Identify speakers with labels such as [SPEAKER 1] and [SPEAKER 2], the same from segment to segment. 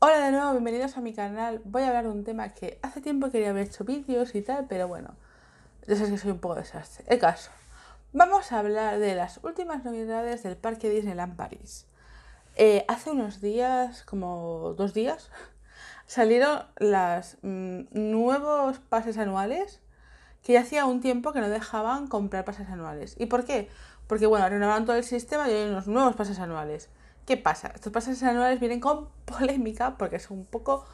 [SPEAKER 1] Hola de nuevo, bienvenidos a mi canal. Voy a hablar de un tema que hace tiempo quería haber hecho vídeos y tal, pero bueno, ya sé que soy un poco desastre. El caso, vamos a hablar de las últimas novedades del Parque Disneyland París. Eh, hace unos días, como dos días, salieron los mm, nuevos pases anuales que hacía un tiempo que no dejaban comprar pases anuales. ¿Y por qué? Porque bueno, renovaron todo el sistema y hay unos nuevos pases anuales. ¿Qué pasa? Estos pases anuales vienen con polémica porque es un poco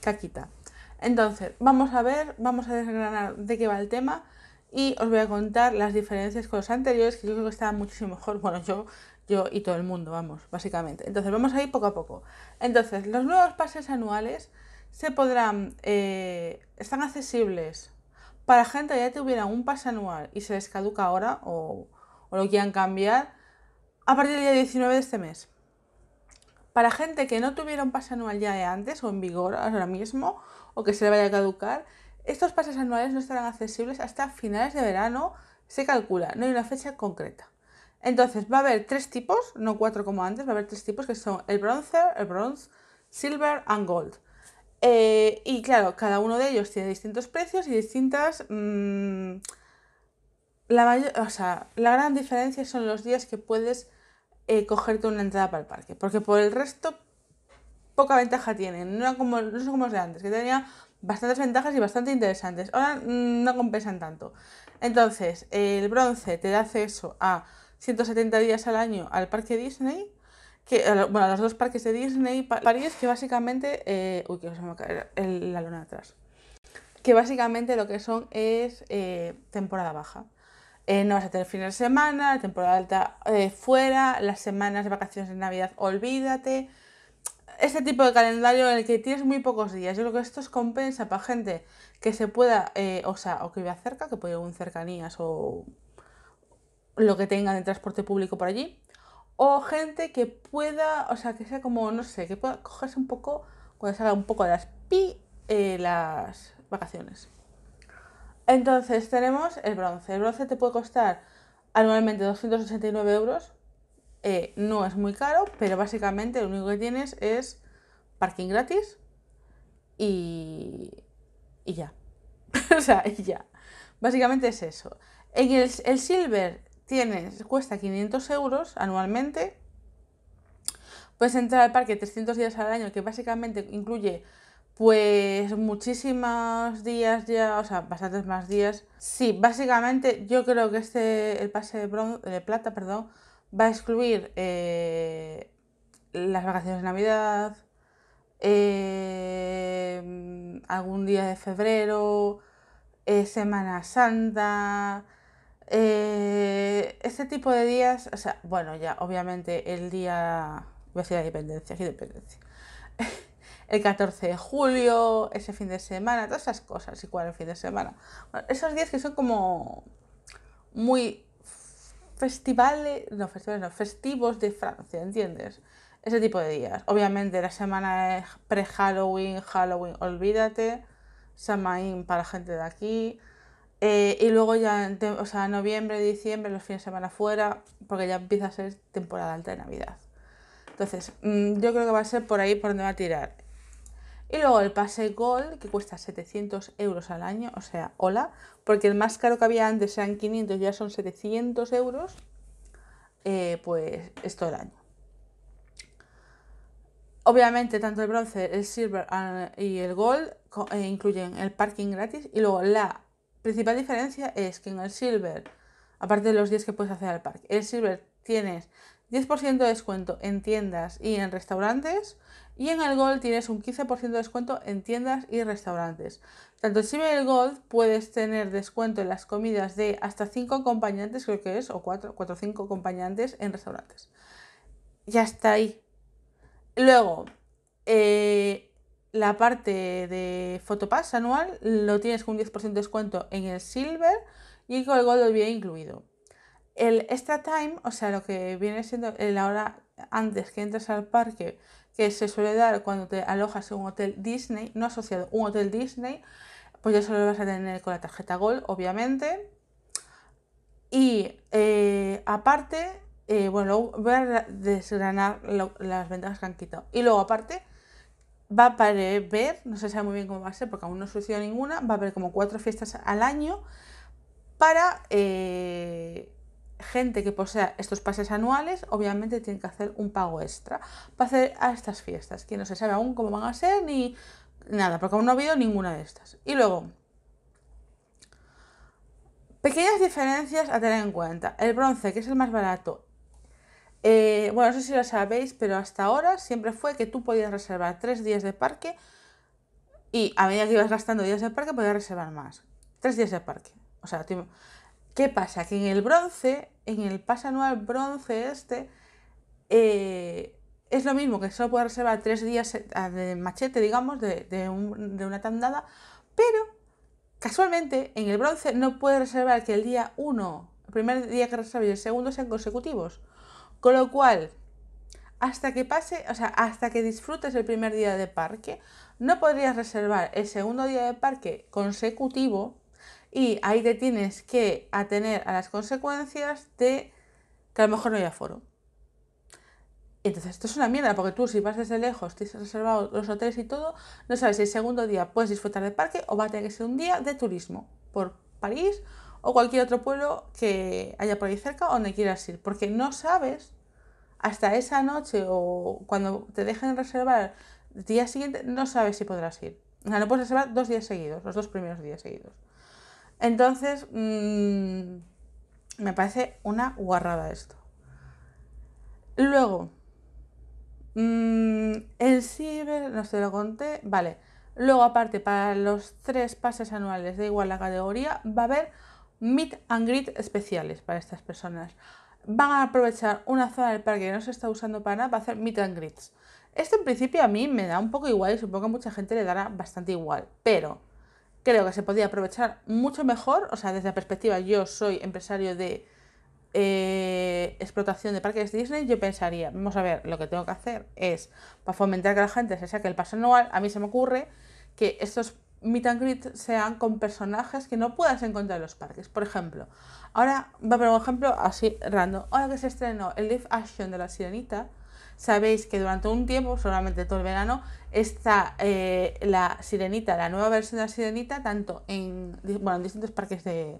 [SPEAKER 1] caquita. Entonces, vamos a ver, vamos a desgranar de qué va el tema y os voy a contar las diferencias con los anteriores que yo creo que estaban muchísimo mejor. Bueno, yo, yo y todo el mundo, vamos, básicamente. Entonces, vamos a ir poco a poco. Entonces, los nuevos pases anuales se podrán, eh, están accesibles para gente que ya tuviera un pase anual y se les ahora o lo quieran cambiar a partir del día 19 de este mes. Para gente que no tuviera un pase anual ya de antes o en vigor ahora mismo o que se le vaya a caducar, estos pases anuales no estarán accesibles hasta finales de verano, se calcula, no hay una fecha concreta. Entonces va a haber tres tipos, no cuatro como antes, va a haber tres tipos que son el bronce, el bronze, silver and gold. Eh, y claro, cada uno de ellos tiene distintos precios y distintas... Mm, la, o sea, la gran diferencia son los días que puedes eh, cogerte una entrada para el parque, porque por el resto poca ventaja tienen, no, como, no son como los de antes, que tenía bastantes ventajas y bastante interesantes, ahora mm, no compensan tanto. Entonces, el bronce te da acceso a 170 días al año al parque Disney, que, bueno, a los dos parques de Disney París, que básicamente, eh, uy, que se me va a caer la luna atrás, que básicamente lo que son es eh, temporada baja. Eh, no vas a tener fines de semana, la temporada alta eh, fuera, las semanas de vacaciones de Navidad, olvídate. Este tipo de calendario en el que tienes muy pocos días, yo creo que esto es compensa para gente que se pueda, eh, o sea, o que vive cerca, que puede ir en cercanías o lo que tenga de transporte público por allí, o gente que pueda, o sea, que sea como, no sé, que pueda cogerse un poco, cuando salga un poco de las pi, las vacaciones. Entonces tenemos el bronce. El bronce te puede costar anualmente 289 euros. Eh, no es muy caro, pero básicamente lo único que tienes es parking gratis y, y ya. o sea, y ya. Básicamente es eso. el, silver tienes, cuesta 500 euros anualmente. Puedes entrar al parque 300 días al año, que básicamente incluye pues muchísimos días ya, o sea, bastantes más días. Sí, básicamente yo creo que este, el pase de, de plata, perdón, va a excluir eh, las vacaciones de Navidad, eh, algún día de febrero, eh, Semana Santa, este tipo de días, o sea, bueno, ya obviamente el día, voy a decir la dependencia, qué dependencia. el 14 de julio, ese fin de semana, todas esas cosas, igual el fin de semana. esos días que son como muy festivales, no festivales, no, festivos de Francia, ¿entiendes? Ese tipo de días. Obviamente la semana es pre-Halloween, Halloween, olvídate, Samaín para la gente de aquí. Eh, y luego ya, o sea, noviembre, diciembre, los fines de semana fuera, porque ya empieza a ser temporada alta de Navidad. Entonces, mm, yo creo que va a ser por ahí por donde va a tirar. Y luego el pase Gold, que cuesta 700 euros al año, o sea, hola, porque el más caro que había antes eran 500, ya son 700 euros, eh, pues es todo el año. Obviamente, tanto el bronce, el silver ah, y el gold eh, incluyen el parking gratis. Y luego la principal diferencia es que en el silver, aparte de los días que puedes hacer al parque, el silver tienes 10% de descuento en tiendas y en restaurantes. Y en el Gold tienes un 15% de descuento en tiendas y restaurantes. Tanto en el Gold puedes tener descuento en las comidas de hasta 5 acompañantes, creo que es, o 4 o 5 acompañantes en restaurantes. Ya está ahí. Luego, eh, la parte de Fotopass anual lo tienes con un 10% de descuento en el Silver y con el Gold lo había incluido. El extra time, o sea, lo que viene siendo la hora antes que entres al parque, que se suele dar cuando te alojas en un hotel Disney, no asociado, un hotel Disney, pues ya solo vas a tener con la tarjeta Gold, obviamente. Y eh, aparte, eh, bueno, voy a desgranar las ventajas que han quitado. Y luego aparte, va a ver no se sabe muy bien cómo va a ser porque aún no sucedió ninguna, va a haber como cuatro fiestas al año para... Eh, gente que posea estos pases anuales obviamente tiene que hacer un pago extra para hacer a estas fiestas, que no se sabe aún cómo van a ser ni nada, porque aún no ha habido ninguna de estas. Y luego, pequeñas diferencias a tener en cuenta. El bronce, que es el más barato, eh, bueno, no sé si lo sabéis, pero hasta ahora siempre fue que tú podías reservar tres días de parque y a medida que ibas gastando días de parque podías reservar más. Tres días de parque. O sea, ¿Qué pasa? Que en el bronce, en el pase anual bronce este, eh, es lo mismo que solo puede reservar tres días eh, ah, de machete, digamos, de, una tandada, pero casualmente en el bronce no puedes reservar que el día 1, el primer día que reserves y el segundo sean consecutivos. Con lo cual, hasta que pase, o sea, hasta que disfrutes el primer día de parque, no podrías reservar el segundo día de parque consecutivo y ahí te tienes que atener a las consecuencias de que a lo mejor no haya aforo. entonces esto es una mierda, porque tú si vas desde lejos, has reservado los hoteles y todo, no sabes si el segundo día puedes disfrutar del parque o va a tener que ser un día de turismo por París o cualquier otro pueblo que haya por ahí cerca o donde quieras ir, porque no sabes hasta esa noche o cuando te dejen reservar el día siguiente, no sabes si podrás ir. O sea, no puedes reservar dos días seguidos, los dos primeros días seguidos. Entonces, mm, me parece una guarrada esto. Luego, mm, el ciber, no se lo conté, vale. Luego, aparte, para los tres pases anuales de igual la categoría, va a haber meet and greet especiales para estas personas. Van a aprovechar una zona del parque que no se está usando para nada para hacer meet and greets. Esto en principio a mí me da un poco igual y supongo que a mucha gente le dará bastante igual, pero creo que se podía aprovechar mucho mejor, o sea, desde la perspectiva yo soy empresario de eh, explotación de parques Disney, yo pensaría, vamos a ver, lo que tengo que hacer es, para fomentar que la gente se saque el paso anual, a mí se me ocurre que estos meet and greet sean con personajes que no puedas encontrar en los parques. Por ejemplo, ahora, va un ejemplo así random, ahora que se estrenó el live action de La Sirenita, sabéis que durante un tiempo, solamente todo el verano, está eh, la sirenita, la nueva versión de la sirenita, tanto en, bueno, en distintos parques de,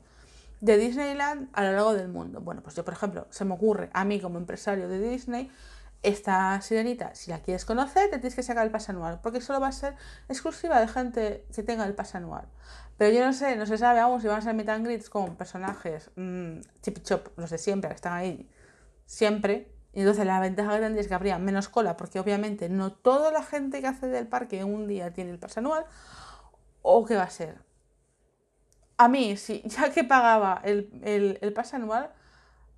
[SPEAKER 1] de Disneyland a lo largo del mundo. Bueno, pues yo, por ejemplo, se me ocurre a mí como empresario de Disney, esta sirenita, si la quieres conocer, te tienes que sacar el pase anual, porque solo va a ser exclusiva de gente que tenga el pase anual. Pero yo no sé, no se sabe aún si van a ser meet con personajes mmm, chip chop, los de siempre, que están ahí siempre, entonces la ventaja grande es que habría menos cola, porque obviamente no toda la gente que hace del parque un día tiene el pase anual, o qué va a ser. A mí, si, ya que pagaba el, el, pase anual,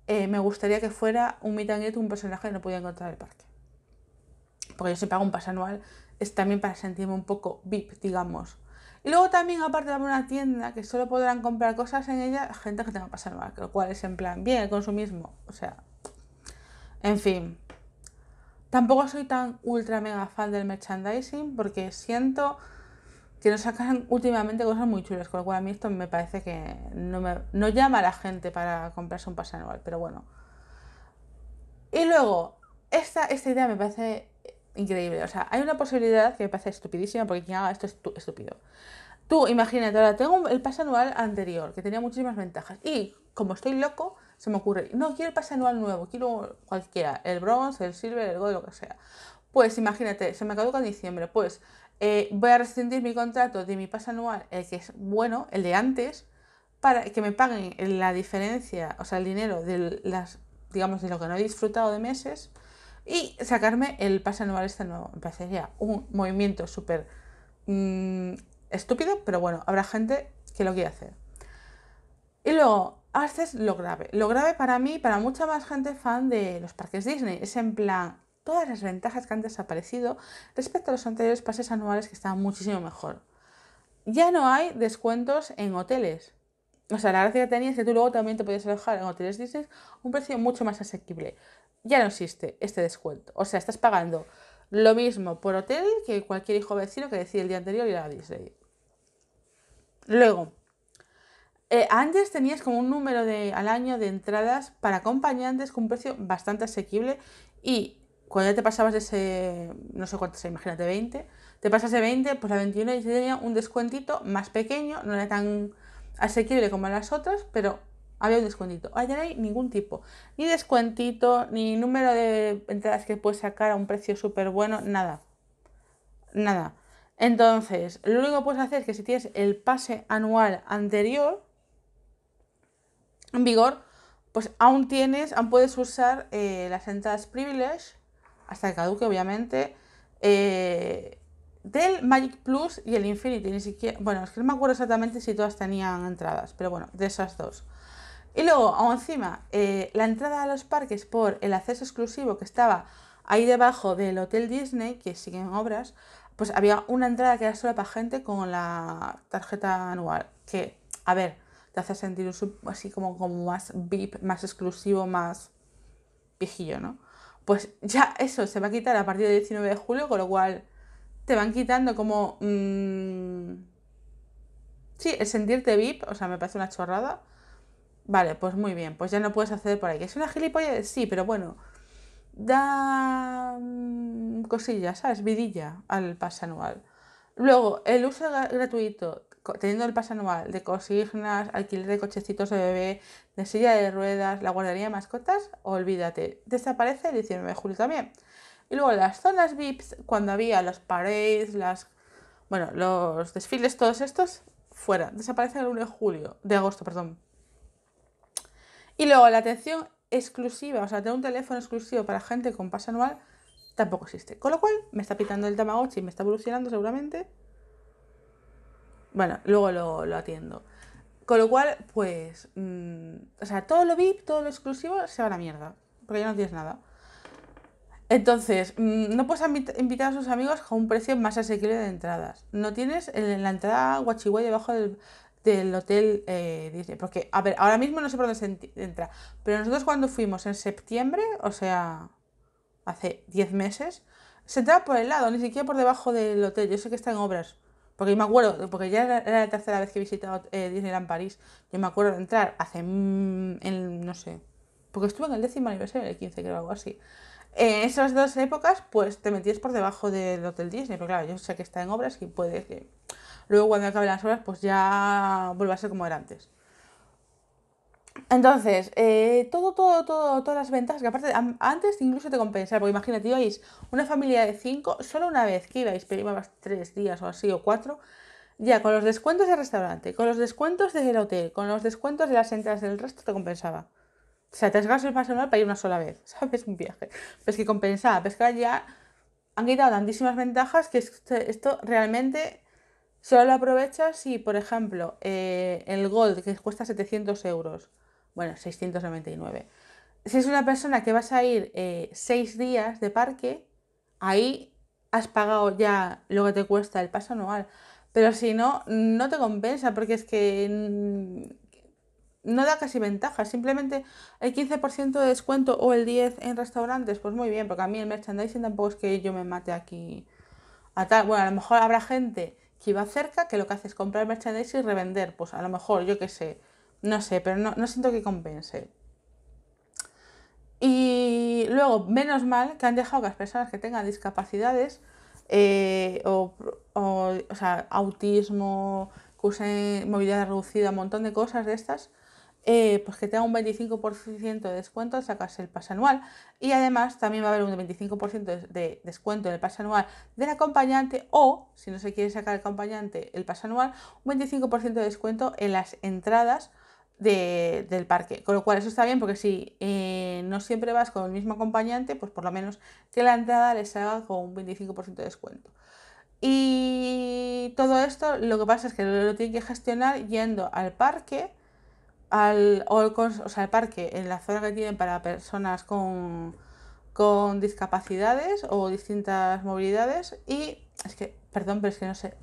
[SPEAKER 1] eh, me gustaría que fuera un meet un personaje que no podía encontrar el parque. Porque yo si pago un pase anual es también para sentirme un poco VIP, digamos. Y luego también, aparte de una tienda que solo podrán comprar cosas en ella, gente que tenga pase anual, lo cual es en plan, bien, el consumismo, o sea, en fin, tampoco soy tan ultra mega fan del merchandising porque siento que nos sacan últimamente cosas muy chulas, con lo cual a mí esto me parece que no, llama a la gente para comprarse un pase anual, pero bueno. Y luego, esta, esta idea me parece increíble. O sea, hay una posibilidad que me parece estupidísima porque quien haga esto es estúpido. Tú imagínate, ahora tengo el pase anual anterior que tenía muchísimas ventajas y como estoy loco, se me ocurre, no, quiero el pase anual nuevo, quiero cualquiera, el bronce el silver, el gold, lo que sea. Pues imagínate, se me caduca en diciembre, pues eh, voy a rescindir mi contrato de mi pase anual, el que es bueno, el de antes, para que me paguen la diferencia, o sea, el dinero de las, digamos, de lo que no he disfrutado de meses y sacarme el pase anual este nuevo. Me parecería un movimiento súper mm, estúpido, pero bueno, habrá gente que lo quiera hacer. Y luego, Haces lo grave. Lo grave para mí, y para mucha más gente fan de los parques Disney, es en plan todas las ventajas que han desaparecido respecto a los anteriores pases anuales que estaban muchísimo mejor. Ya no hay descuentos en hoteles. O sea, la gracia que tenía es que tú luego también te podías alojar en hoteles Disney un precio mucho más asequible. Ya no existe este descuento. O sea, estás pagando lo mismo por hotel que cualquier hijo vecino que decía el día anterior ir a Disney. Luego, eh, antes tenías como un número de, al año de entradas para acompañantes con un precio bastante asequible y cuando ya te pasabas de ese, no sé cuántos, imagínate 20, te pasas de 20, pues la 21 ya tenía un descuentito más pequeño, no era tan asequible como las otras, pero había un descuentito. allá no hay ningún tipo, ni descuentito, ni número de entradas que puedes sacar a un precio súper bueno, nada. Nada. Entonces, lo único que puedes hacer es que si tienes el pase anual anterior, en vigor, pues aún tienes, aún puedes usar eh, las entradas privilege, hasta que caduque obviamente, eh, del Magic Plus y el Infinity, ni siquiera, bueno, es que no me acuerdo exactamente si todas tenían entradas, pero bueno, de esas dos. Y luego, aún encima, eh, la entrada a los parques por el acceso exclusivo que estaba ahí debajo del Hotel Disney, que siguen obras, pues había una entrada que era solo para gente con la tarjeta anual, que, a ver, te hace sentir así como, como más VIP, más exclusivo, más viejillo, ¿no? Pues ya eso se va a quitar a partir del 19 de julio, con lo cual te van quitando como... Mm, sí, el sentirte VIP, o sea, me parece una chorrada. Vale, pues muy bien, pues ya no puedes hacer por ahí. ¿Es una gilipollas? Sí, pero bueno, da mm, cosillas, ¿sabes? Vidilla al pase anual. Luego, el uso gratuito teniendo el pase anual de consignas, alquiler de cochecitos de bebé, de silla de ruedas, la guardería de mascotas, olvídate, desaparece el 19 de julio también. Y luego las zonas VIPs, cuando había los parades, las, bueno, los desfiles, todos estos, fuera, desaparece el 1 de julio, de agosto, perdón. Y luego la atención exclusiva, o sea, tener un teléfono exclusivo para gente con pase anual, tampoco existe. Con lo cual, me está pitando el Tamagotchi, me está evolucionando seguramente. Bueno, luego lo, atiendo. Con lo cual, pues, mm, o sea, todo lo VIP, todo lo exclusivo se va a la mierda, porque ya no tienes nada. Entonces, mm, no puedes invitar a sus amigos a un precio más asequible de entradas. No tienes en la entrada guachihuay debajo del, del hotel eh, Disney. Porque, a ver, ahora mismo no sé por dónde se entra. Pero nosotros cuando fuimos en septiembre, o sea, hace 10 meses, se entraba por el lado, ni siquiera por debajo del hotel. Yo sé que está en obras. Porque yo me acuerdo, porque ya era, la tercera vez que he visitado eh, Disneyland París, yo me acuerdo de entrar hace, mm, no sé, porque estuve en el décimo aniversario, el 15 creo, algo así. En esas dos épocas, pues te metías por debajo del Hotel Disney, pero claro, yo sé que está en obras y puede que luego cuando acaben las obras, pues ya vuelva a ser como era antes. Entonces, eh, todo, todo, todo, todas las ventajas, que aparte antes incluso te compensaba porque imagínate, ibais una familia de cinco, solo una vez que ibais, pero ibas tres días o así o cuatro, ya con los descuentos del restaurante, con los descuentos del hotel, con los descuentos de las entradas del resto te compensaba. O sea, te has gastado el personal para ir una sola vez, ¿sabes? Un viaje. Pues que compensaba, pues que ya han quitado tantísimas ventajas que esto realmente solo lo aprovechas si, por ejemplo, eh, el Gold, que cuesta 700 euros, bueno, 699. Si es una persona que vas a ir eh, seis días de parque, ahí has pagado ya lo que te cuesta el paso anual. Pero si no, no te compensa porque es que no da casi ventaja. Simplemente el 15% de descuento o el 10% en restaurantes, pues muy bien, porque a mí el merchandising tampoco es que yo me mate aquí a tal. Bueno, a lo mejor habrá gente que va cerca que lo que hace es comprar merchandising y revender. Pues a lo mejor, yo qué sé, no sé, pero no, no siento que compense. Y luego, menos mal que han dejado que las personas que tengan discapacidades eh, o, sea, autismo, que usen movilidad reducida, un montón de cosas de estas, eh, pues que tenga un 25% de descuento al sacarse el pase anual. Y además también va a haber un 25% de descuento en el pase anual del acompañante o, si no se quiere sacar el acompañante el pase anual, un 25% de descuento en las entradas de, del parque. Con lo cual eso está bien porque si eh, no siempre vas con el mismo acompañante, pues por lo menos que la entrada les haga con un 25% de descuento. Y todo esto lo que pasa es que lo, tienen que gestionar yendo al parque, al, o, o sea, al parque en la zona que tienen para personas con, con discapacidades o distintas movilidades y es que, perdón, pero es que no sé,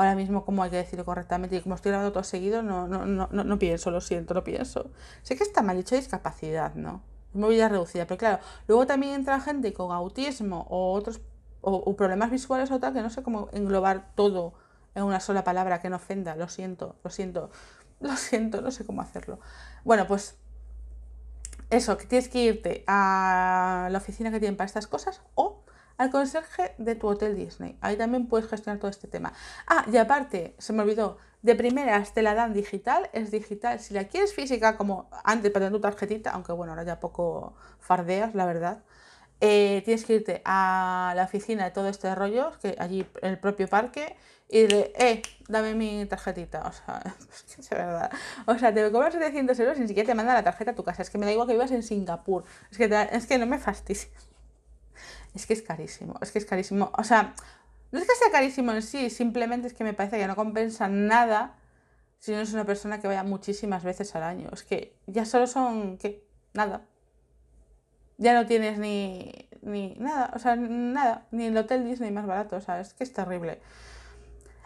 [SPEAKER 1] ahora mismo cómo hay que decirlo correctamente y como estoy grabando todo seguido, no, no, no, no, pienso, lo siento, lo pienso. Sé que está mal dicho discapacidad, ¿no? Movilidad reducida, pero claro, luego también entra gente con autismo o otros o, o problemas visuales o tal, que no sé cómo englobar todo en una sola palabra que no ofenda, lo siento, lo siento, lo siento, no sé cómo hacerlo. Bueno, pues eso, que tienes que irte a la oficina que tienen para estas cosas o al conserje de tu hotel Disney. Ahí también puedes gestionar todo este tema. Ah, y aparte, se me olvidó, de primeras te la dan digital, es digital. Si la quieres física, como antes para tener tu tarjetita, aunque bueno, ahora ya poco fardeas, la verdad. Eh, tienes que irte a la oficina de todo este rollo, que allí en el propio parque, y de, eh, dame mi tarjetita. O sea, es que verdad. O sea, te cobras 700 euros y ni siquiera te manda la tarjeta a tu casa. Es que me da igual que vivas en Singapur. Es que, es que no me fastidies. Es que es carísimo, es que es carísimo. O sea, no es que sea carísimo en sí, simplemente es que me parece que no compensa nada si no es una persona que vaya muchísimas veces al año. Es que ya solo son, ¿qué? Nada. Ya no tienes ni, ni nada, o sea, nada, ni el Hotel Disney más barato, o sea, es que es terrible.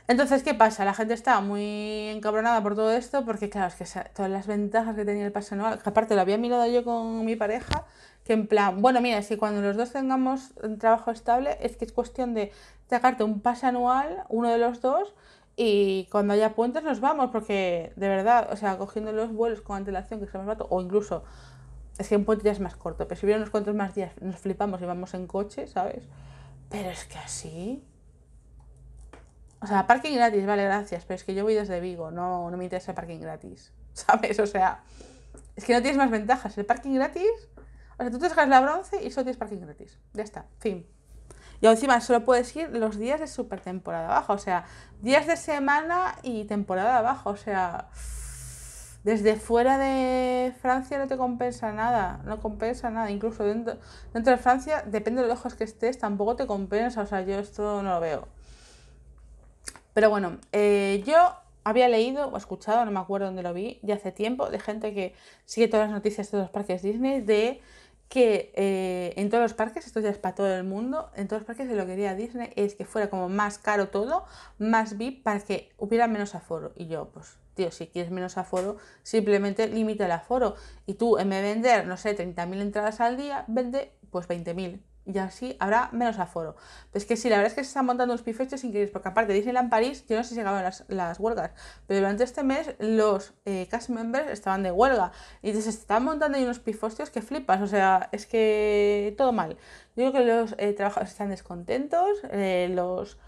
[SPEAKER 1] Entonces, ¿qué pasa? La gente está muy encabronada por todo esto, porque claro, es que todas las ventajas que tenía el pase anual, que aparte lo había mirado yo con mi pareja, que en plan, bueno, mira, si cuando los dos tengamos un trabajo estable, es que es cuestión de sacarte un pase anual, uno de los dos, y cuando haya puentes nos vamos, porque de verdad, o sea, cogiendo los vuelos con antelación, que es más barato, o incluso, es que un puente ya es más corto, pero si hubiera unos cuantos más días, nos flipamos y vamos en coche, ¿sabes? Pero es que así... O sea, parking gratis, vale, gracias, pero es que yo voy desde Vigo, no, no me interesa el parking gratis, ¿sabes? O sea, es que no tienes más ventajas. El parking gratis o sea, tú te sacas la bronce y solo tienes parking gratis. Ya está, fin. Y encima solo puedes ir los días de super temporada baja, o sea, días de semana y temporada baja, o sea, desde fuera de Francia no te compensa nada, no compensa nada, incluso dentro, dentro de Francia, depende de lo lejos que estés, tampoco te compensa, o sea, yo esto no lo veo. Pero bueno, eh, yo había leído o escuchado, no me acuerdo dónde lo vi, ya hace tiempo, de gente que sigue todas las noticias de los parques Disney, de que eh, en todos los parques, esto ya es para todo el mundo, en todos los parques de lo que quería Disney es que fuera como más caro todo, más VIP, para que hubiera menos aforo. Y yo, pues, tío, si quieres menos aforo, simplemente limita el aforo. Y tú, en vez de vender, no sé, 30.000 entradas al día, vende pues 20.000 y así habrá menos aforo. Pues es que sí, la verdad es que se están montando unos pifostios increíbles, porque aparte Disneyland París, yo no sé si llegaban las, las huelgas, pero durante este mes los eh, cast members estaban de huelga y se están montando ahí unos pifostios que flipas, o sea, es que todo mal. Yo creo que los eh, trabajadores están descontentos, eh, los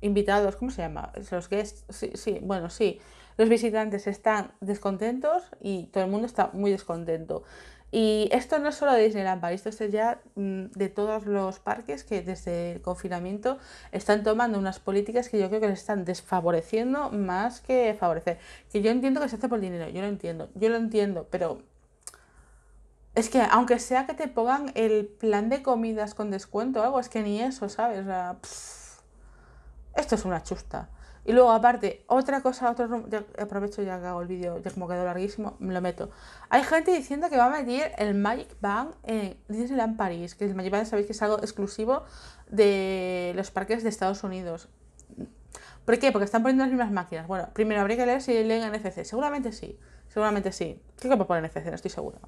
[SPEAKER 1] invitados, ¿cómo se llama? Los guests, sí, sí, bueno, sí. Los visitantes están descontentos y todo el mundo está muy descontento. Y esto no es solo de Disneyland Paris, esto es ya mm, de todos los parques que desde el confinamiento están tomando unas políticas que yo creo que les están desfavoreciendo más que favorecer. Que yo entiendo que se hace por dinero, yo lo entiendo, yo lo entiendo, pero es que aunque sea que te pongan el plan de comidas con descuento o algo, es que ni eso, ¿sabes? esto es una chusta. Y luego, aparte, otra cosa, otro aprovecho ya que hago el vídeo, ya como quedó larguísimo, me lo meto. Hay gente diciendo que va a medir el Magic Band en Disneyland París, que el Magic Band sabéis que es algo exclusivo de los parques de Estados Unidos. ¿Por qué? Porque están poniendo las mismas máquinas. Bueno, primero habría que leer si leen NFC. Seguramente sí, seguramente sí. ¿Qué que pueden poner NFC, no estoy segura.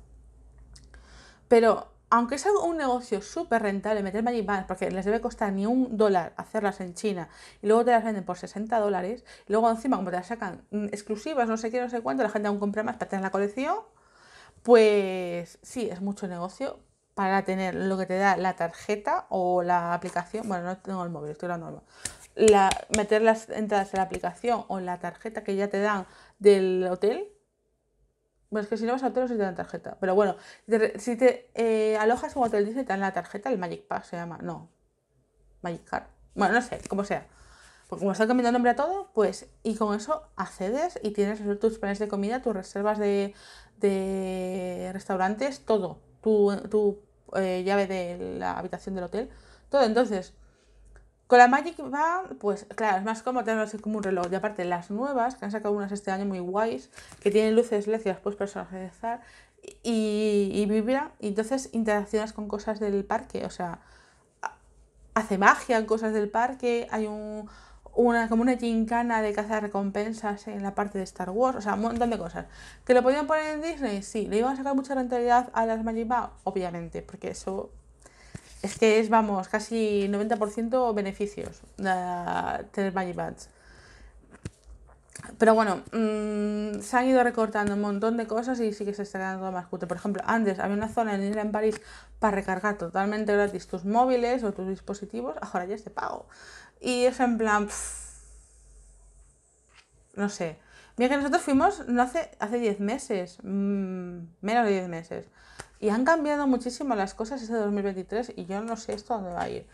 [SPEAKER 1] Pero aunque es un negocio súper rentable meter Magic porque les debe costar ni un dólar hacerlas en China y luego te las venden por 60 dólares, y luego encima como te las sacan mm, exclusivas, no sé qué, no sé cuánto, la gente aún compra más para tener la colección, pues sí, es mucho negocio para tener lo que te da la tarjeta o la aplicación, bueno, no tengo el móvil, estoy la normal, la, meter las entradas en la aplicación o la tarjeta que ya te dan del hotel pues que si no vas a hotel, si te dan tarjeta. Pero bueno, si te eh, alojas como un hotel Disney, te dan la tarjeta, el Magic Pass se llama. No, Magic Card. Bueno, no sé, como sea. Porque como está cambiando nombre a todo, pues, y con eso accedes y tienes tus planes de comida, tus reservas de, restaurantes, todo. Tu, eh, llave de la habitación del hotel, todo. Entonces, con la Magic Band, pues claro, es más cómodo tenerlo así como un reloj. Y aparte, las nuevas, que han sacado unas este año muy guays, que tienen luces LED pues puedes personalizar y, vibra, y entonces interaccionas con cosas del parque, o sea, hace magia en cosas del parque, hay un, una, como una gincana de de recompensas en la parte de Star Wars, o sea, un montón de cosas. ¿Que lo podían poner en Disney? Sí. ¿Le iban a sacar mucha rentabilidad a las Magic Band? Obviamente, porque eso es que es, vamos, casi 90% beneficios tener Magic Pero bueno, mm, se han ido recortando un montón de cosas y sí que se está quedando más cutre. Por ejemplo, antes había una zona en Isla en París para recargar totalmente gratis tus móviles o tus dispositivos, ahora ya es de pago. Y es en plan. no sé. Mira que nosotros fuimos hace, hace 10 meses, mm, menos de 10 meses, y han cambiado muchísimo las cosas desde 2023 y yo no sé esto a dónde va a ir.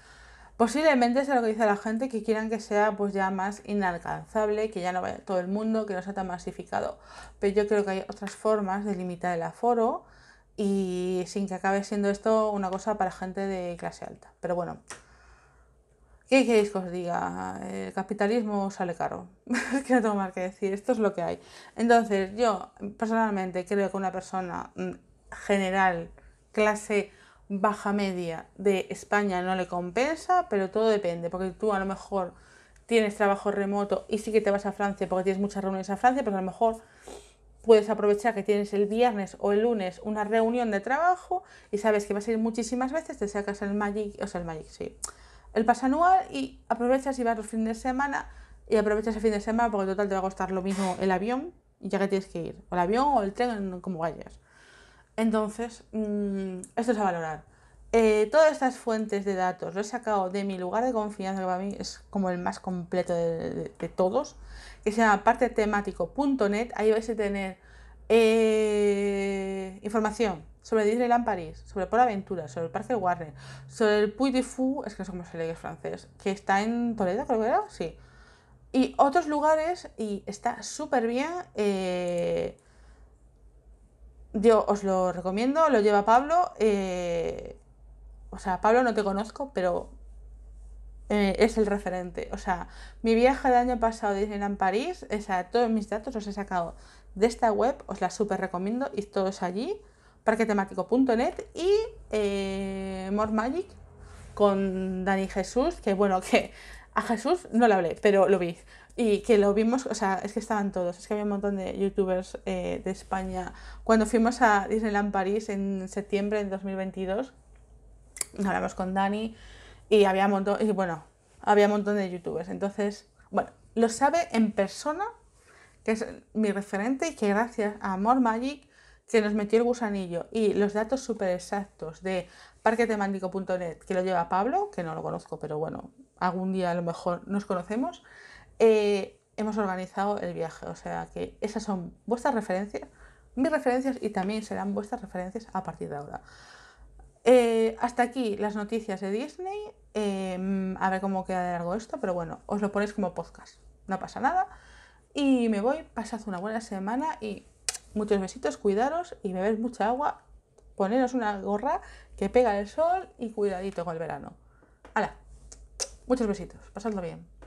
[SPEAKER 1] Posiblemente sea lo que dice la gente, que quieran que sea pues ya más inalcanzable, que ya no vaya todo el mundo, que no sea tan masificado. Pero yo creo que hay otras formas de limitar el aforo y sin que acabe siendo esto una cosa para gente de clase alta. Pero bueno, ¿qué queréis que os diga? El capitalismo sale caro. es que no tengo más que decir, esto es lo que hay. Entonces, yo personalmente creo que una persona mm, general, clase baja media de España no le compensa, pero todo depende, porque tú a lo mejor tienes trabajo remoto y sí que te vas a Francia porque tienes muchas reuniones a Francia, pero a lo mejor puedes aprovechar que tienes el viernes o el lunes una reunión de trabajo y sabes que vas a ir muchísimas veces, te sacas el Magic, o sea, el Magic, sí, el pasanual y aprovechas y vas los fines de semana y aprovechas el fin de semana porque total te va a costar lo mismo el avión ya que tienes que ir, o el avión o el tren, como vayas. Entonces, mm, esto es a valorar. Eh, todas estas fuentes de datos lo he sacado de mi lugar de confianza, que para mí es como el más completo de, todos, que se llama partetemático.net. Ahí vais a tener eh, información sobre Disneyland París, sobre por Aventura, sobre el Parque Warner, sobre el Puy de Fou, es que no sé cómo se lee francés, que está en Toledo, creo que era, sí. Y otros lugares, y está súper bien. Eh, yo os lo recomiendo, lo lleva Pablo. Eh, o sea, Pablo no te conozco, pero eh, es el referente. O sea, mi viaje del año pasado de en París, o sea, todos mis datos los he sacado de esta web, os la súper recomiendo, y todos allí, parquetemático.net y eh, More Magic con Dani Jesús, que bueno, que a Jesús no le hablé, pero lo vi y que lo vimos, o sea, es que estaban todos, es que había un montón de youtubers eh, de España. Cuando fuimos a Disneyland París en septiembre de 2022, hablamos con Dani y había un montón, y bueno, había un montón de youtubers. Entonces, bueno, lo sabe en persona, que es mi referente y que gracias a Amor Magic que nos metió el gusanillo y los datos súper exactos de parquetemántico.net que lo lleva Pablo, que no lo conozco, pero bueno, algún día a lo mejor nos conocemos. Eh, hemos organizado el viaje. O sea que esas son vuestras referencias, mis referencias y también serán vuestras referencias a partir de ahora. Eh, hasta aquí las noticias de Disney. Em, a ver cómo queda de largo esto, pero bueno, os lo ponéis como podcast. No pasa nada. Y me voy, pasad una buena semana y muchos besitos, cuidaros y beber mucha agua, poneros una gorra que pega el sol y cuidadito con el verano. ¡Hala! Muchos besitos, pasadlo bien.